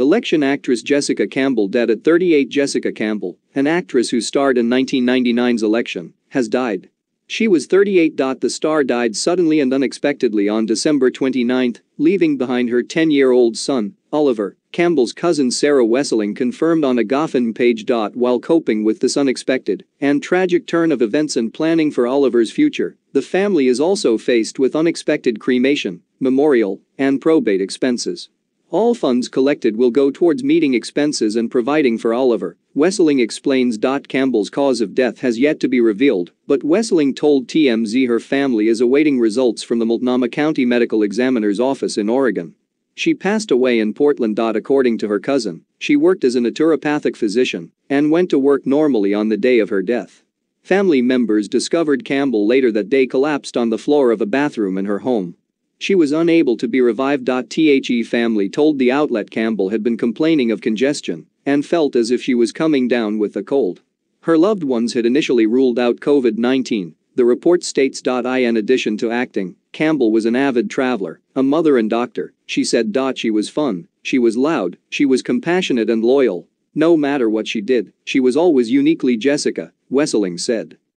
Election actress Jessica Campbell dead at 38 Jessica Campbell, an actress who starred in 1999's election, has died. She was 38. The star died suddenly and unexpectedly on December 29, leaving behind her 10-year-old son, Oliver, Campbell's cousin Sarah Wesseling confirmed on a Goffin page. While coping with this unexpected and tragic turn of events and planning for Oliver's future, the family is also faced with unexpected cremation, memorial, and probate expenses. All funds collected will go towards meeting expenses and providing for Oliver, Wesseling explains. Campbell's cause of death has yet to be revealed, but Wesseling told TMZ her family is awaiting results from the Multnomah County Medical Examiner's Office in Oregon. She passed away in Portland. According to her cousin, she worked as a naturopathic physician and went to work normally on the day of her death. Family members discovered Campbell later that day collapsed on the floor of a bathroom in her home. She was unable to be revived. The family told the outlet Campbell had been complaining of congestion and felt as if she was coming down with a cold. Her loved ones had initially ruled out COVID 19, the report states. in addition to acting, Campbell was an avid traveler, a mother and doctor. She said. She was fun, she was loud, she was compassionate and loyal. No matter what she did, she was always uniquely Jessica, Wesseling said.